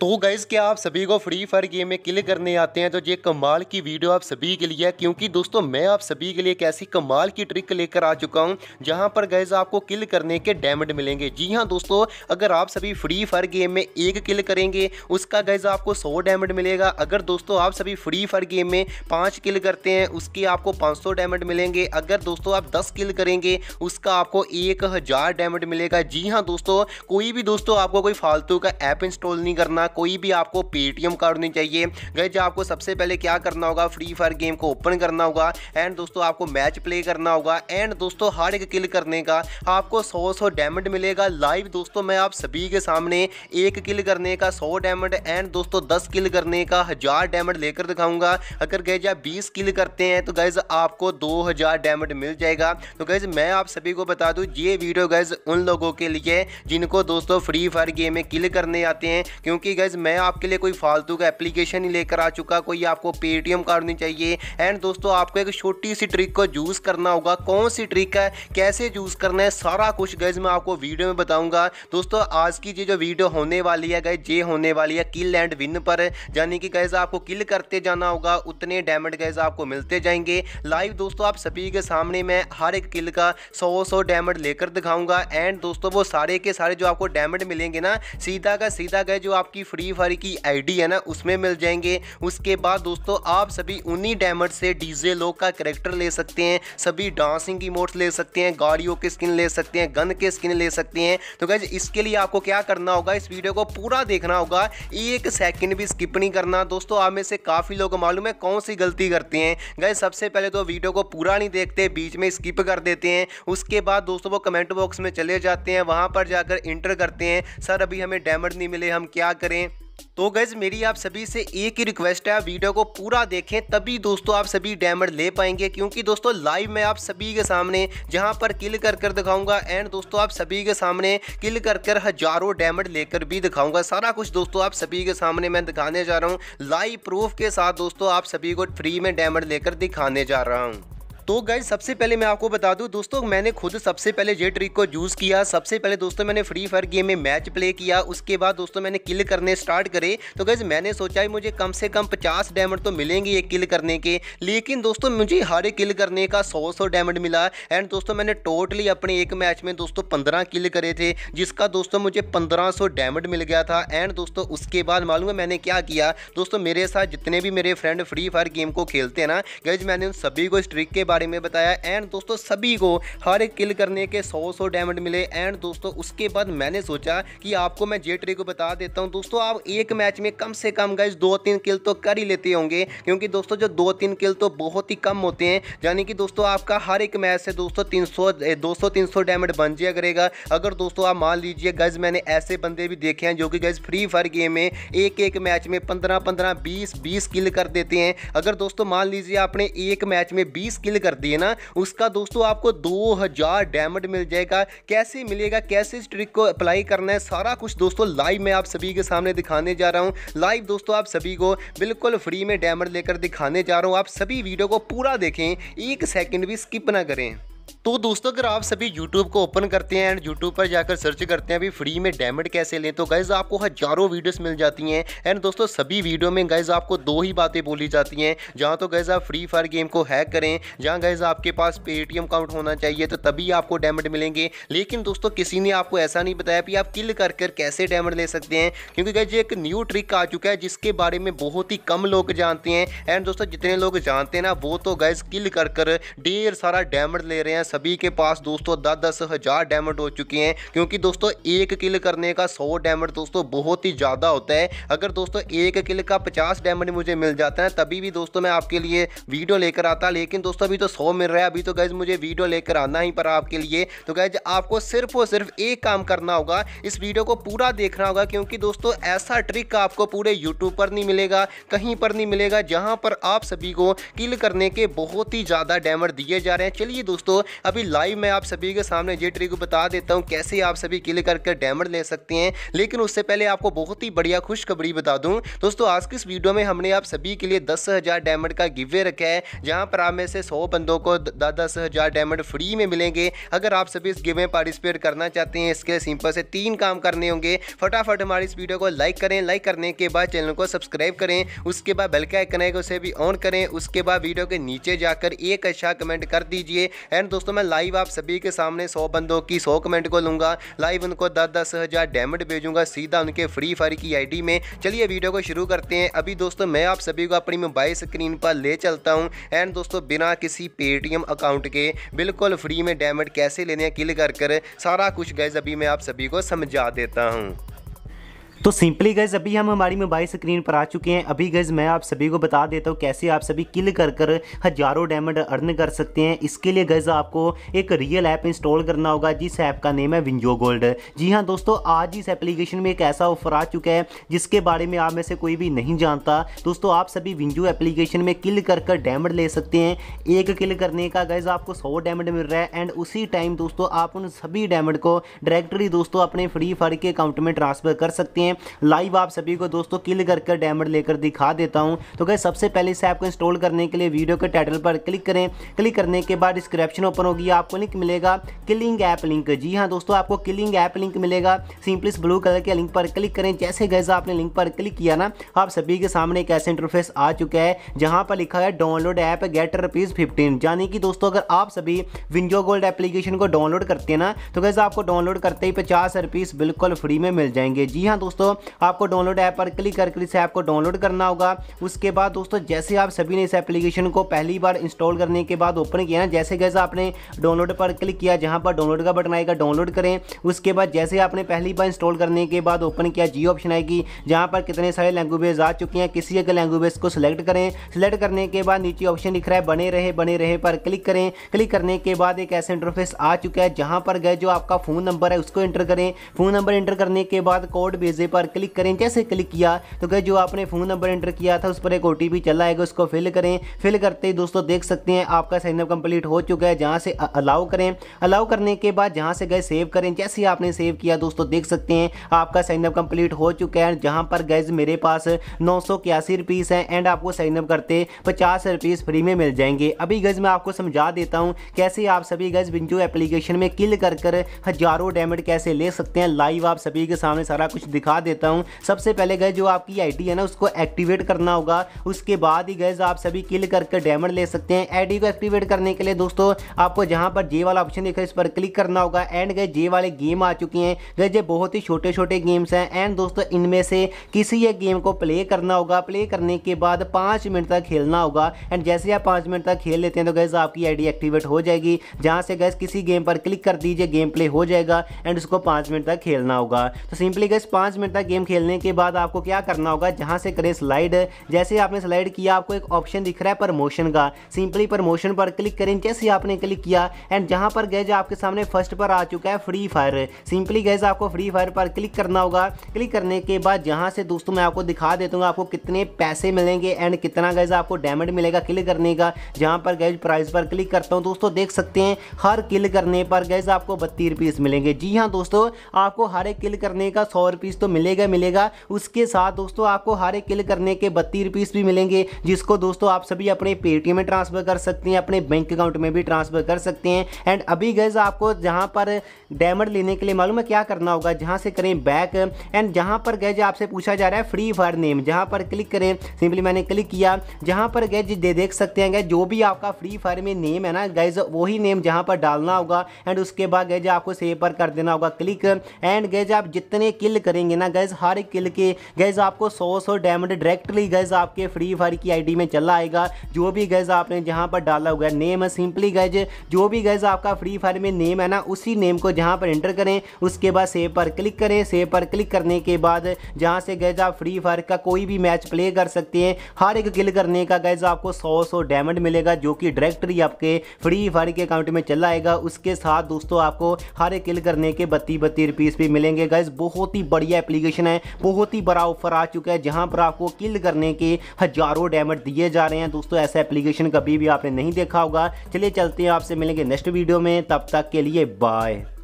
तो गाइज़ क्या आप सभी को फ्री फायर गेम में किल करने आते हैं तो ये कमाल की वीडियो आप सभी के लिए है क्योंकि दोस्तों मैं आप सभी के लिए एक ऐसी कमाल की ट्रिक लेकर आ चुका हूं जहां पर गाइज़ आपको किल करने के डायमंड मिलेंगे जी हां दोस्तों अगर आप सभी फ्री फायर गेम में एक किल करेंगे उसका गाइज़ आपको सौ डायमंड मिलेगा अगर दोस्तों आप सभी फ्री फायर गेम में पाँच किल करते हैं उसके आपको पाँच सौ मिलेंगे अगर दोस्तों आप दस किल करेंगे उसका आपको एक हज़ार मिलेगा जी हाँ दोस्तों कोई भी दोस्तों आपको कोई फालतू का ऐप इंस्टॉल नहीं करना करना कोई भी आपको पेटीएम कार्ड नहीं चाहिए गए जो आपको सबसे पहले क्या करना होगा फ्री फायर गेम को ओपन करना होगा एंड दोस्तों आपको मैच प्ले करना होगा एंड दोस्तों हर एक किल करने का आपको सौ सौ डायमंड मिलेगा लाइव दोस्तों मैं आप सभी के सामने एक किल करने का सौ डायमंड एंड दोस्तों दस किल करने का हज़ार डायमंड लेकर दिखाऊंगा अगर गए जो बीस किल करते हैं तो गैज़ आपको दो हज़ार डायमंड मिल जाएगा तो गैज़ मैं आप सभी को बता दूँ ये वीडियो गैज़ उन लोगों के लिए जिनको दोस्तों फ्री फायर गेम में किल करने आते हैं क्योंकि गाइज मैं आपके लिए कोई फालतू का एप्लीकेशन ही लेकर आ चुका कोई आपको पेटीएम कार्ड नहीं चाहिए एंड दोस्तों आपको एक छोटी सी ट्रिक को यूज़ करना होगा कौन सी ट्रिक है कैसे यूज़ करना है सारा कुछ गाइज मैं आपको वीडियो में बताऊँगा दोस्तों आज की ये जो वीडियो होने वाली है गाइज ये होने वाली है किल एंड विन पर यानी कि गाइज आपको किल करते जाना होगा उतने डैमेज गाइज आपको मिलते जाएंगे लाइव दोस्तों आप सभी के सामने मैं हर एक किल का सौ सौ डैमेज लेकर दिखाऊंगा एंड दोस्तों वो सारे के सारे जो आपको डैमेज मिलेंगे ना सीधा का सीधा गए जो आपकी फ्री फायर की आईडी है ना उसमें मिल जाएंगे उसके बाद दोस्तों आप सभी उन्हीं डैमर से डीजे लोग का करेक्टर ले सकते हैं सभी डांसिंग मोड्स ले सकते हैं गाड़ियों के स्किन ले सकते हैं गन के स्किन ले सकते हैं तो गैज इसके लिए आपको क्या करना होगा इस वीडियो को पूरा देखना होगा एक सेकेंड भी स्किप नहीं करना दोस्तों आप में से काफ़ी लोग मालूम है कौन सी गलती करते हैं गए सबसे पहले तो वीडियो को पूरा नहीं देखते बीच में स्किप कर देते हैं उसके बाद दोस्तों वो कमेंट बॉक्स में चले जाते हैं वहाँ पर जाकर इंटर करते हैं सर अभी हमें डैमड नहीं मिले हम क्या करें दें तो गैज़ मेरी आप सभी से एक ही रिक्वेस्ट है वीडियो को पूरा देखें तभी दोस्तों आप सभी डैमर ले पाएंगे क्योंकि दोस्तों लाइव मैं आप सभी के सामने जहां पर किल कर कर दिखाऊंगा एंड दोस्तों आप सभी के सामने किल कर कर हजारों डैमर लेकर भी दिखाऊंगा सारा कुछ दोस्तों आप सभी के सामने मैं दिखाने जा रहा हूँ लाइव प्रूफ के साथ दोस्तों आप सभी को फ्री में डैमर लेकर दिखाने जा रहा हूँ तो गाइज सबसे पहले मैं आपको बता दूं दोस्तों मैंने खुद सबसे पहले जे ट्रिक को यूज़ किया सबसे पहले दोस्तों मैंने फ्री फायर गेम में मैच प्ले किया उसके बाद दोस्तों मैंने किल करने स्टार्ट करे तो गाइज मैंने सोचा मुझे कम से कम पचास डायमंड तो मिलेंगे ये किल करने के लेकिन दोस्तों मुझे हर किल करने का सौ सौ डायमंड मिला एंड दोस्तों मैंने टोटली अपने एक मैच में दोस्तों पंद्रह किल करे थे जिसका दोस्तों मुझे पंद्रह सौ डायमंड मिल गया था एंड दोस्तों उसके बाद मालूम है मैंने क्या किया दोस्तों मेरे साथ जितने भी मेरे फ्रेंड फ्री फायर गेम को खेलते हैं ना गैज मैंने उन सभी को इस ट्रिक के बाद बारे में बताया एंड दोस्तों सभी को हर एक किल करने के सौ सौ डायमंड मिले एंड दोस्तों उसके बाद मैंने सोचा कि आपको मैं जे ट्रिक बता देता हूँ दोस्तों आप एक मैच में कम से कम गए दो तीन किल तो कर ही लेते होंगे क्योंकि दोस्तों जो दो तीन किल तो बहुत ही कम होते हैं यानी कि दोस्तों आपका हर एक मैच से दोस्तों तीन सौ दो सौ डायमंड बन जाया करेगा अगर दोस्तों आप मान लीजिए गज मैंने ऐसे बंदे भी देखे हैं जो कि गज फ्री फायर गेम में एक एक मैच में पंद्रह पंद्रह बीस बीस किल कर देते हैं अगर दोस्तों मान लीजिए आपने एक मैच में बीस किल करती है ना उसका दोस्तों आपको दो हज़ार डायमंड मिल जाएगा कैसे मिलेगा कैसे इस ट्रिक को अप्लाई करना है सारा कुछ दोस्तों लाइव मैं आप सभी के सामने दिखाने जा रहा हूँ लाइव दोस्तों आप सभी को बिल्कुल फ्री में डायमंड लेकर दिखाने जा रहा हूँ आप सभी वीडियो को पूरा देखें एक सेकेंड भी स्किप ना करें तो दोस्तों अगर आप सभी YouTube को ओपन करते हैं एंड YouTube पर जाकर सर्च करते हैं अभी फ्री में डेमेट कैसे लें तो गाइज़ आपको हजारों वीडियोस मिल जाती हैं एंड दोस्तों सभी वीडियो में गाइज़ आपको दो ही बातें बोली जाती हैं जहां तो गाइज़ आप फ्री फायर गेम को हैक करें जहां गाइज़ आपके पास पेटीएम अकाउंट होना चाहिए तो तभी आपको डेमेट मिलेंगे लेकिन दोस्तों किसी ने आपको ऐसा नहीं बताया कि आप किल कर कर कैसे डेमेट ले सकते हैं क्योंकि गाइज एक न्यू ट्रिक आ चुका है जिसके बारे में बहुत ही कम लोग जानते हैं एंड दोस्तों जितने लोग जानते हैं ना वो तो गाइज किल कर कर ढेर सारा डैमड ले रहे हैं हैं सभी के पास दोस्तों दस दस हज़ार डायमंड हो चुके हैं क्योंकि दोस्तों एक किल करने का सौ डायमंड दोस्तों बहुत ही ज़्यादा होता है अगर दोस्तों एक किल का पचास डायमंड मुझे मिल जाता है तभी भी दोस्तों मैं आपके लिए वीडियो लेकर आता लेकिन दोस्तों अभी तो सौ मिल रहा है अभी तो गैज मुझे वीडियो लेकर आना ही पड़ा आपके लिए तो गैज आपको सिर्फ और सिर्फ एक काम करना होगा इस वीडियो को पूरा देखना होगा क्योंकि दोस्तों ऐसा ट्रिक आपको पूरे यूट्यूब पर नहीं मिलेगा कहीं पर नहीं मिलेगा जहां पर आप सभी को किल करने के बहुत ही ज़्यादा डैमर दिए जा रहे हैं चलिए दोस्तों अभी लाइव मैं आप सभी के सामने ये ट्रिक बता देता हूँ कैसे आप सभी किल करके डायमंड ले सकते हैं लेकिन उससे पहले आपको बहुत ही बढ़िया खुशखबरी बता दूँ दोस्तों आज की इस वीडियो में हमने आप सभी के लिए दस हज़ार डायमंड का गिवे रखा है जहाँ पर आप में से सौ बंदों को दस हज़ार डायमंड फ्री में मिलेंगे अगर आप सभी इस गिवे में पार्टिसिपेट करना चाहते हैं इसके सिंपल से तीन काम करने होंगे फटाफट हमारी इस वीडियो को लाइक करें लाइक करने के बाद चैनल को सब्सक्राइब करें उसके बाद बेल का आइकन है उसे भी ऑन करें उसके बाद वीडियो के नीचे जाकर एक अच्छा कमेंट कर दीजिए एंड दोस्तों मैं लाइव आप सभी के सामने सौ बंदों की सौ कमेंट को लूंगा लाइव उनको दस दस हज़ार डेमड भेजूंगा सीधा उनके फ्री फायर की आईडी में चलिए वीडियो को शुरू करते हैं अभी दोस्तों मैं आप सभी को अपनी मोबाइल स्क्रीन पर ले चलता हूँ एंड दोस्तों बिना किसी पेटीएम अकाउंट के बिल्कुल फ्री में डेमड कैसे लेने हैं कर कर सारा कुछ गैस अभी मैं आप सभी को समझा देता हूँ तो सिंपली गैज़ अभी हम हमारी मोबाइल स्क्रीन पर आ चुके हैं अभी गैज मैं आप सभी को बता देता हूँ कैसे आप सभी किल कर कर हजारों डायमंड अर्न कर सकते हैं इसके लिए गैज आपको एक रियल ऐप इंस्टॉल करना होगा जिस ऐप का नेम है विंजो गोल्ड जी हाँ दोस्तों आज इस एप्लीकेशन में एक ऐसा ऑफर आ चुका है जिसके बारे में आप में से कोई भी नहीं जानता दोस्तों आप सभी विंजो एप्लीकेशन में किल कर कर डायमंड ले सकते हैं एक किल करने का गैज़ आपको सौ डायमंड मिल रहा है एंड उसी टाइम दोस्तों आप उन सभी डायमंड को डायरेक्टली दोस्तों अपने फ्री फायर के अकाउंट में ट्रांसफर कर सकते हैं हैं लाइव आप सभी को दोस्तों किल करके डैमर लेकर दिखा देता हूँ तो क्या सबसे पहले इस ऐप को इंस्टॉल करने के लिए वीडियो के टाइटल पर क्लिक करें क्लिक करने के बाद डिस्क्रिप्शन ओपन होगी आपको लिंक मिलेगा किलिंग ऐप लिंक जी हाँ दोस्तों आपको किलिंग ऐप लिंक मिलेगा सिंपलिस ब्लू कलर के लिंक पर क्लिक करें जैसे गैस आपने लिंक पर क्लिक किया ना आप सभी के सामने एक ऐसे इंटरफेस आ चुका है जहाँ पर लिखा है download app get rupees fifteen यानी कि दोस्तों अगर आप सभी विंजो गोल्ड एप्लीकेशन को डाउनलोड करते हैं ना तो गैस आपको डाउनलोड करते ही पचास रुपीज़ बिल्कुल फ्री में मिल जाएंगे जी हाँ दोस्तों दोस्तों आपको डाउनलोड ऐप पर क्लिक करके इस ऐप को डाउनलोड करना होगा उसके बाद दोस्तों जैसे आप सभी ने इस एप्लीकेशन को पहली बार इंस्टॉल करने के बाद ओपन किया ना जैसे जैसे आपने डाउनलोड पर क्लिक किया जहाँ पर डाउनलोड का बटन आएगा डाउनलोड करें उसके बाद जैसे आपने पहली बार इंस्टॉल करने के बाद ओपन किया जियो ऑप्शन आएगी जहाँ पर कितने सारे लैंग्वेज आ चुकी हैं किसी एक लैंग्वेज को सिलेक्ट करें सिलेक्ट करने के बाद नीचे ऑप्शन दिख रहा है बने रहे बने रहे पर क्लिक करें क्लिक करने के बाद एक ऐसा इंटरफेस आ चुका है जहाँ पर गए जो आपका फ़ोन नंबर है उसको इंटर करें फ़ोन नंबर इंटर करने के बाद कोड भेजें वाले पर क्लिक करें जैसे क्लिक किया तो गए जो आपने फ़ोन नंबर एंटर किया था उस पर एक ओ चला आएगा उसको फिल करें फिल करते ही दोस्तों देख सकते हैं आपका साइनअप कंप्लीट हो चुका है जहाँ से अलाउ करें अलाउ करने के बाद जहाँ से गए सेव करें जैसे आपने सेव किया दोस्तों देख सकते हैं आपका साइनअप कंप्लीट हो चुका है जहाँ पर गैज मेरे पास नौ सौ रुपीज़ हैं एंड आपको साइनअप करते पचास रुपीज़ फ्री में मिल जाएंगे अभी गज़ मैं आपको समझा देता हूँ कैसे आप सभी गज़ बिंजू एप्लीकेशन में किल कर कर हज़ारों डेमेट कैसे ले सकते हैं लाइव आप सभी के सामने सारा कुछ दिखा दिखा देता हूँ सबसे पहले गए जो आपकी आई है ना उसको एक्टिवेट करना होगा उसके बाद ही गए आप सभी किल करके डायमंड ले सकते हैं आई को एक्टिवेट करने के लिए दोस्तों आपको जहाँ पर जे वाला ऑप्शन देखा इस पर क्लिक करना होगा एंड गए जे वाले गेम आ चुके हैं गए जे बहुत ही छोटे छोटे गेम्स हैं एंड दोस्तों इनमें से किसी एक गेम को प्ले करना होगा प्ले करने के बाद पाँच मिनट तक खेलना होगा एंड जैसे आप पाँच मिनट तक खेल लेते हैं तो गैस आपकी आईडी एक्टिवेट हो जाएगी जहाँ से गैस किसी गेम पर क्लिक कर दीजिए गेम प्ले हो जाएगा एंड उसको पाँच मिनट तक खेलना होगा तो सिंपली गैस पाँच मिनट मिनट तक गेम खेलने के बाद आपको क्या करना होगा जहां से करें स्लाइड जैसे आपने स्लाइड किया आपको एक ऑप्शन दिख रहा है प्रमोशन का सिंपली प्रमोशन पर क्लिक करें जैसे आपने क्लिक किया एंड जहां पर गए आपके सामने फर्स्ट पर आ चुका है फ्री फायर सिंपली गए आपको फ्री फायर पर क्लिक करना होगा क्लिक करने के बाद यहाँ से दोस्तों मैं आपको दिखा देता हूँ आपको कितने पैसे मिलेंगे एंड कितना गैज आपको डैमेज मिलेगा क्लिक करने का जहाँ पर गैज प्राइस पर क्लिक करता हूँ दोस्तों देख सकते हैं हर किल करने पर गैज आपको बत्तीस रुपीज़ मिलेंगे जी हाँ दोस्तों आपको हर एक किल करने का सौ रुपीज़ तो मिलेगा मिलेगा उसके साथ दोस्तों आपको हर एक किल करने के बत्तीस रुपीज़ भी मिलेंगे जिसको दोस्तों आप सभी अपने पेटीएम में ट्रांसफ़र कर सकते हैं अपने बैंक अकाउंट में भी ट्रांसफ़र कर सकते हैं एंड अभी गैस आपको जहां पर डायमंड लेने के लिए मालूम है क्या करना होगा जहां से करें बैक एंड जहां पर गैज आपसे पूछा जा रहा है फ्री फायर नेम जहां पर क्लिक करें सिंपली मैंने क्लिक किया जहां पर गैज दे देख सकते हैं गए जो भी आपका फ्री फायर में नेम है ना गैज वही नेम जहां पर डालना होगा एंड उसके बाद गैज आपको सेव पर कर देना होगा क्लिक एंड गैज आप जितने किल करेंगे ना करना गैज़ हर एक किल के गैज़ आपको सौ सौ डायमंड डायरेक्टली गैज़ आपके फ्री फायर की आईडी में चला आएगा जो भी गैज़ आपने जहां पर डाला हुआ है नेम है सिंपली गैज जो भी गैज़ आपका फ्री फायर में नेम है ना उसी नेम को जहां पर एंटर करें उसके बाद सेव पर क्लिक करें सेव पर क्लिक करने के बाद जहाँ से गैज़ आप फ्री फायर का कोई भी मैच प्ले कर सकते हैं हर एक किल करने का गैज़ आपको सौ सौ डायमंड मिलेगा जो कि डायरेक्टली आपके फ्री फायर के अकाउंट में चला आएगा उसके साथ दोस्तों आपको हर एक किल करने के बत्ती बत्ती रुपीज़ भी मिलेंगे गैज़ बहुत ही बढ़िया एप्लीकेशन है बहुत ही बड़ा ऑफर आ चुका है जहां पर आपको किल करने के हजारों डैमेज दिए जा रहे हैं दोस्तों ऐसा एप्लीकेशन कभी भी आपने नहीं देखा होगा चलिए चलते हैं आपसे मिलेंगे नेक्स्ट वीडियो में तब तक के लिए बाय